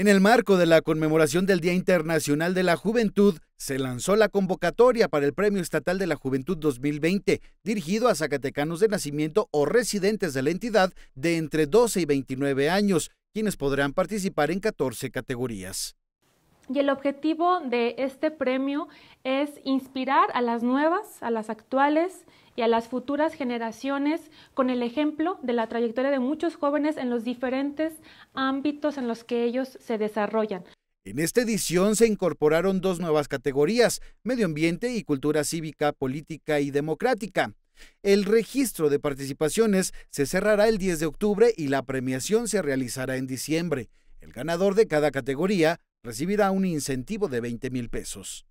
En el marco de la conmemoración del Día Internacional de la Juventud, se lanzó la convocatoria para el Premio Estatal de la Juventud 2020, dirigido a zacatecanos de nacimiento o residentes de la entidad de entre 12 y 29 años, quienes podrán participar en 14 categorías y el objetivo de este premio es inspirar a las nuevas, a las actuales y a las futuras generaciones con el ejemplo de la trayectoria de muchos jóvenes en los diferentes ámbitos en los que ellos se desarrollan. En esta edición se incorporaron dos nuevas categorías, medio ambiente y cultura cívica, política y democrática. El registro de participaciones se cerrará el 10 de octubre y la premiación se realizará en diciembre. El ganador de cada categoría recibirá un incentivo de 20 mil pesos.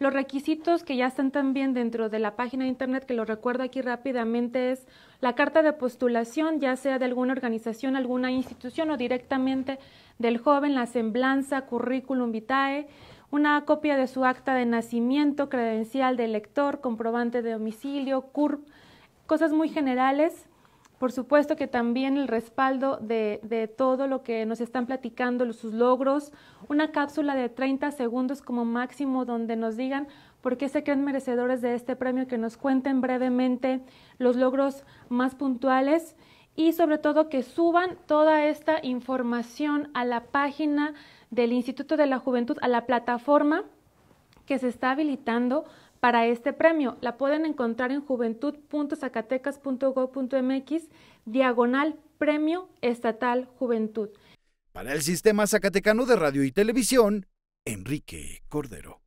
Los requisitos que ya están también dentro de la página de internet, que lo recuerdo aquí rápidamente, es la carta de postulación, ya sea de alguna organización, alguna institución o directamente del joven, la semblanza, currículum vitae, una copia de su acta de nacimiento, credencial de lector, comprobante de domicilio, CURP, cosas muy generales por supuesto que también el respaldo de, todo lo que nos están platicando, sus logros, una cápsula de 30 segundos como máximo donde nos digan por qué se creen merecedores de este premio, que nos cuenten brevemente los logros más puntuales y sobre todo que suban toda esta información a la página del Instituto de la Juventud, a la plataforma que se está habilitando para este premio. La pueden encontrar en juventud.zacatecas.gov.mx, diagonal Premio Estatal Juventud. Para el Sistema Zacatecano de Radio y Televisión, Enrique Cordero.